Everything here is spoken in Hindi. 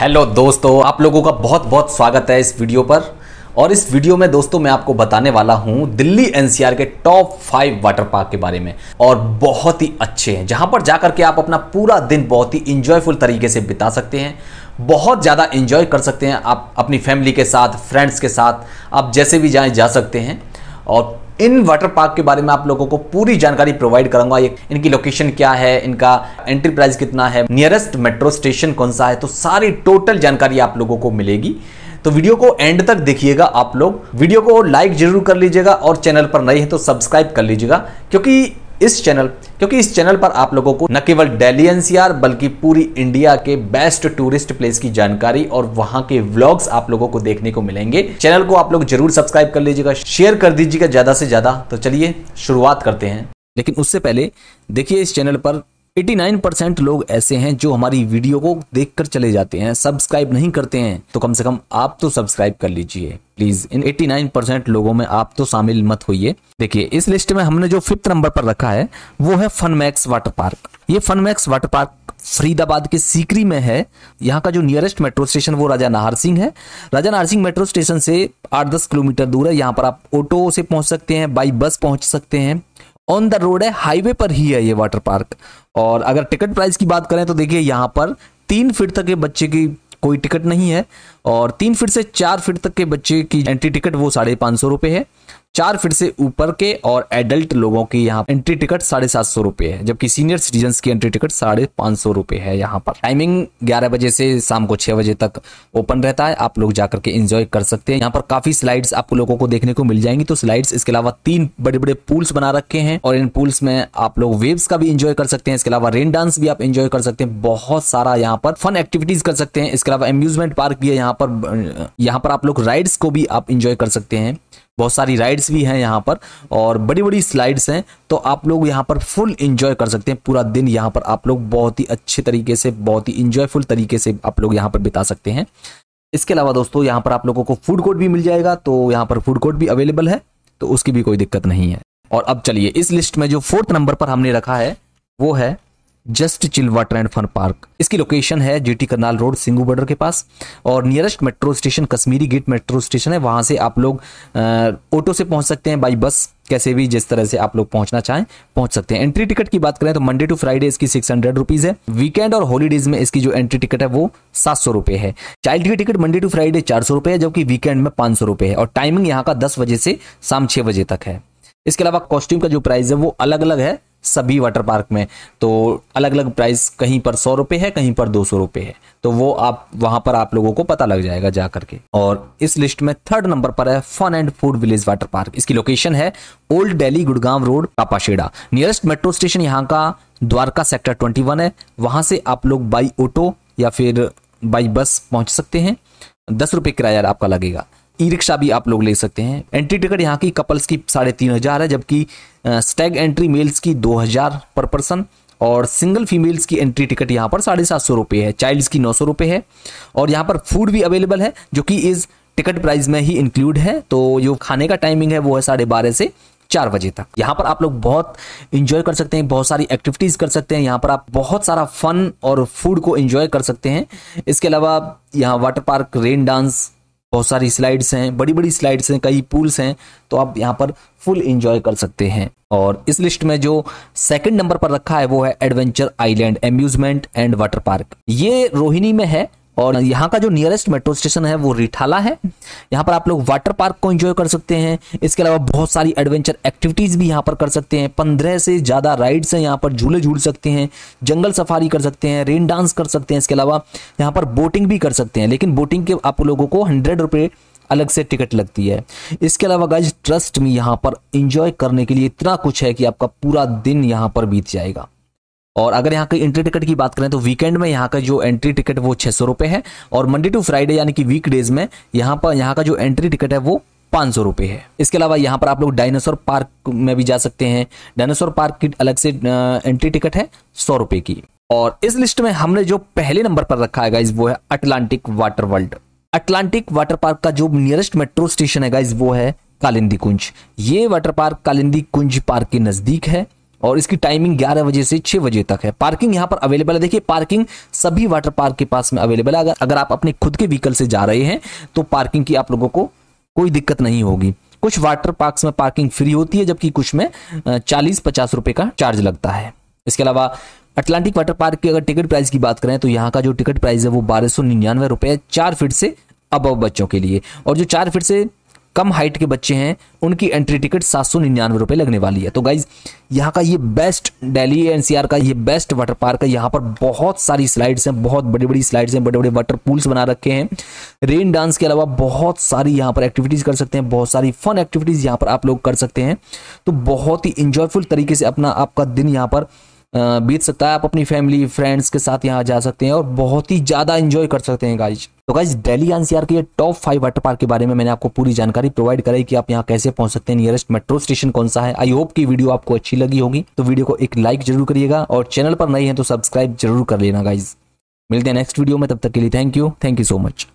हेलो दोस्तों आप लोगों का बहुत बहुत स्वागत है इस वीडियो पर और इस वीडियो में दोस्तों मैं आपको बताने वाला हूं दिल्ली एनसीआर के टॉप फाइव वाटर पार्क के बारे में और बहुत ही अच्छे हैं जहां पर जाकर के आप अपना पूरा दिन बहुत ही इंजॉयफुल तरीके से बिता सकते हैं बहुत ज़्यादा इंजॉय कर सकते हैं आप अपनी फैमिली के साथ फ्रेंड्स के साथ आप जैसे भी जाएँ जा सकते हैं और इन वाटर पार्क के बारे में आप लोगों को पूरी जानकारी प्रोवाइड करूंगा इनकी लोकेशन क्या है इनका एंट्री प्राइस कितना है नियरेस्ट मेट्रो स्टेशन कौन सा है तो सारी टोटल जानकारी आप लोगों को मिलेगी तो वीडियो को एंड तक देखिएगा आप लोग वीडियो को लाइक जरूर कर लीजिएगा और चैनल पर नए हैं तो सब्सक्राइब कर लीजिएगा क्योंकि इस चैनल क्योंकि इस चैनल पर आप लोगों को न केवल डेली एनसीआर बल्कि पूरी इंडिया के बेस्ट टूरिस्ट प्लेस की जानकारी और वहां के व्लॉग्स आप लोगों को देखने को मिलेंगे चैनल को आप लोग जरूर सब्सक्राइब कर लीजिएगा शेयर कर दीजिएगा ज्यादा से ज्यादा तो चलिए शुरुआत करते हैं लेकिन उससे पहले देखिए इस चैनल पर 89% लोग ऐसे हैं जो हमारी वीडियो को देखकर चले जाते हैं सब्सक्राइब नहीं करते हैं तो कम से कम आप तो सब्सक्राइब कर लीजिए प्लीज इन 89% लोगों में आप तो शामिल मत होइए देखिए इस लिस्ट में हमने जो फिफ्थ नंबर पर रखा है वो है फनमैक्स वाटर पार्क ये फनमैक्स वाटर पार्क फरीदाबाद के सीकरी में है यहाँ का जो नियरेस्ट मेट्रो स्टेशन वो राजा नाहर सिंह है राजा नाहर सिंह मेट्रो स्टेशन से आठ दस किलोमीटर दूर है यहाँ पर आप ऑटो से पहुंच सकते हैं बाई बस पहुंच सकते हैं ऑन द रोड है हाईवे पर ही है ये वाटर पार्क और अगर टिकट प्राइस की बात करें तो देखिए यहाँ पर तीन फीट तक के बच्चे की कोई टिकट नहीं है और तीन फीट से चार फीट तक के बच्चे की एंट्री टिकट वो साढ़े पाँच सौ रुपये है चार फीट से ऊपर के और एडल्ट लोगों की यहाँ एंट्री टिकट साढ़े सात सौ रुपये है जबकि सीनियर सिटीजन की एंट्री टिकट साढ़े पांच सौ रुपए है यहाँ पर टाइमिंग ग्यारह बजे से शाम को छह बजे तक ओपन रहता है आप लोग जाकर के एंजॉय कर सकते हैं यहाँ पर काफी स्लाइड्स आप लोगों को देखने को मिल जाएंगी तो स्लाइड्स इसके अलावा तीन बड़े बड़े पूल्स बना रखे हैं और इन पूल्स में आप लोग वेव्स का भी इंजॉय कर सकते हैं इसके अलावा रेन डांस भी आप इंजॉय कर सकते हैं बहुत सारा यहाँ पर फन एक्टिविटीज कर सकते हैं इसके अलावा एम्यूजमेंट पार्क भी है यहाँ पर यहाँ पर आप लोग राइड्स को भी आप इंजॉय कर सकते हैं बहुत सारी राइड्स भी हैं यहाँ पर और बड़ी बड़ी स्लाइड्स हैं तो आप लोग यहाँ पर फुल इंजॉय कर सकते हैं पूरा दिन यहाँ पर आप लोग बहुत ही अच्छे तरीके से बहुत ही इंजॉयफुल तरीके से आप लोग यहाँ पर बिता सकते हैं इसके अलावा दोस्तों यहाँ पर आप लोगों को फूड कोर्ट भी मिल जाएगा तो यहाँ पर फूड कोर्ट भी अवेलेबल है तो उसकी भी कोई दिक्कत नहीं है और अब चलिए इस लिस्ट में जो फोर्थ नंबर पर हमने रखा है वो है just chill water and fun park इसकी लोकेशन है GT Karnal road Singhu border के पास और nearest metro station Kashmiri gate metro station है वहाँ से आप लोग ऑटो से पहुँच सकते हैं बाई बस कैसे भी जिस तरह से आप लोग पहुंचना चाहें पहुंच सकते हैं एंट्री टिकट की बात करें तो मंडे टू फ्राइडे इसकी सिक्स हंड्रेड रुपीज है वीकेंड और हॉलीडेज में इसकी जो एंट्री टिकट है वो सात सौ रुपए है चाइल्ड की टिकट मंडे टू फ्राइडे चार सौ रुपए है जबकि वीकेंड में पांच सौ रुपए है और टाइमिंग यहाँ का दस बजे से शाम छह बजे तक है इसके अलावा कॉस्ट्यूम का जो प्राइस है वो अलग अलग है सभी वाटर पार्क में तो अलग अलग प्राइस कहीं पर सौ रुपये है कहीं पर दो सौ रुपये है तो वो आप वहां पर आप लोगों को पता लग जाएगा जा करके और इस लिस्ट में थर्ड नंबर पर है fun and food village water park इसकी लोकेशन है old Delhi Gurgaon road Kapashera nearest metro station यहाँ का द्वारका सेक्टर ट्वेंटी वन है वहां से आप लोग बाई ऑटो या फिर बाई बस पहुंच सकते हैं दस रुपये किराया आपका लगेगा ई रिक्शा भी आप लोग ले सकते हैं एंट्री टिकट यहाँ की कपल्स की साढ़े तीन हज़ार है जबकि स्टैग एंट्री मेल्स की दो हज़ार पर पर्सन और सिंगल फीमेल्स की एंट्री टिकट यहाँ पर साढ़े सात सौ रुपये है चाइल्ड्स की नौ सौ रुपये है और यहाँ पर फूड भी अवेलेबल है जो कि इस टिकट प्राइस में ही इंक्लूड है तो जो खाने का टाइमिंग है वो है साढ़े बारह से चार बजे तक यहाँ पर आप लोग बहुत इंजॉय कर सकते हैं बहुत सारी एक्टिविटीज़ कर सकते हैं यहाँ पर आप बहुत सारा फन और फूड को इंजॉय कर सकते हैं इसके अलावा यहाँ वाटर पार्क रेन डांस बहुत सारी स्लाइड्स हैं बड़ी बड़ी स्लाइड्स हैं कई पूल्स हैं तो आप यहाँ पर फुल इंजॉय कर सकते हैं और इस लिस्ट में जो सेकंड नंबर पर रखा है वो है adventure island amusement and water park ये रोहिणी में है और यहाँ का जो नियरेस्ट मेट्रो स्टेशन है वो रिठाला है यहाँ पर आप लोग वाटर पार्क को एंजॉय कर सकते हैं इसके अलावा बहुत सारी एडवेंचर एक्टिविटीज़ भी यहाँ पर कर सकते हैं पंद्रह से ज़्यादा राइड्स हैं यहाँ पर झूले झूल सकते हैं जंगल सफारी कर सकते हैं रेन डांस कर सकते हैं इसके अलावा यहाँ पर बोटिंग भी कर सकते हैं लेकिन बोटिंग के आप लोगों को हंड्रेड रुपये अलग से टिकट लगती है इसके अलावा गाइज ट्रस्ट में यहाँ पर इंजॉय करने के लिए इतना कुछ है कि आपका पूरा दिन यहाँ पर बीत जाएगा और अगर यहाँ की एंट्री टिकट की बात करें तो वीकेंड में यहाँ का जो एंट्री टिकट वो छः सौ है और मंडे टू फ्राइडे यानी कि वीकडेज में यहाँ पर यहाँ का जो एंट्री टिकट है वो पाँच सौ रुपये है इसके अलावा यहाँ पर आप लोग डायनासोर पार्क में भी जा सकते हैं डायनासोर पार्क की अलग से एंट्री टिकट है सौ रुपये की और इस लिस्ट में हमने जो पहले नंबर पर रखा है गाइज वो है Atlantic water world Atlantic water park का जो नियरेस्ट मेट्रो स्टेशन है गाइज वो है कालिंदी कुंज ये water park Kalindi Kunj park के नज़दीक है और इसकी टाइमिंग 11 बजे से 6 बजे तक है पार्किंग यहाँ पर अवेलेबल है देखिए पार्किंग सभी वाटर पार्क के पास में अवेलेबल है अगर आप अपने खुद के व्हीकल से जा रहे हैं तो पार्किंग की आप लोगों को कोई दिक्कत नहीं होगी कुछ वाटर पार्क में पार्किंग फ्री होती है जबकि कुछ में चालीस पचास रुपए का चार्ज लगता है इसके अलावा अटलांटिक वाटर पार्क की अगर टिकट प्राइस की बात करें तो यहाँ का जो टिकट प्राइस है वो बारह सौ निन्यानवे रुपये चार फीट से अब बच्चों के लिए और जो चार फीट से कम हाइट के बच्चे हैं उनकी एंट्री टिकट सात सौ निन्यानवे रुपये लगने वाली है तो गाइज यहाँ का ये बेस्ट डेली एनसीआर का ये बेस्ट वाटर पार्क है यहाँ पर बहुत सारी स्लाइड्स हैं बहुत बड़ी बड़ी स्लाइड्स हैं बड़े बड़े वाटर पूल्स बना रखे हैं रेन डांस के अलावा बहुत सारी यहाँ पर एक्टिविटीज़ कर सकते हैं बहुत सारी फन एक्टिविटीज़ यहाँ पर आप लोग कर सकते हैं तो बहुत ही इंजॉयफुल तरीके से अपना आपका दिन यहाँ पर बीत सकता है आप अपनी फैमिली फ्रेंड्स के साथ यहाँ जा सकते हैं और बहुत ही ज़्यादा इंजॉय कर सकते हैं गाइज तो गाइज डेली एनसीआर के टॉप फाइव वाटर पार्क के बारे में मैंने आपको पूरी जानकारी प्रोवाइड कराई कि आप यहाँ कैसे पहुंच सकते हैं नियरेस्ट मेट्रो स्टेशन कौन सा है आई होप की वीडियो आपको अच्छी लगी होगी तो वीडियो को एक लाइक जरूर करिएगा और चैनल पर नहीं है तो सब्सक्राइब जरूर कर लेना गाइज मिलते हैं नेक्स्ट वीडियो में तब तक के लिए thank you thank you so much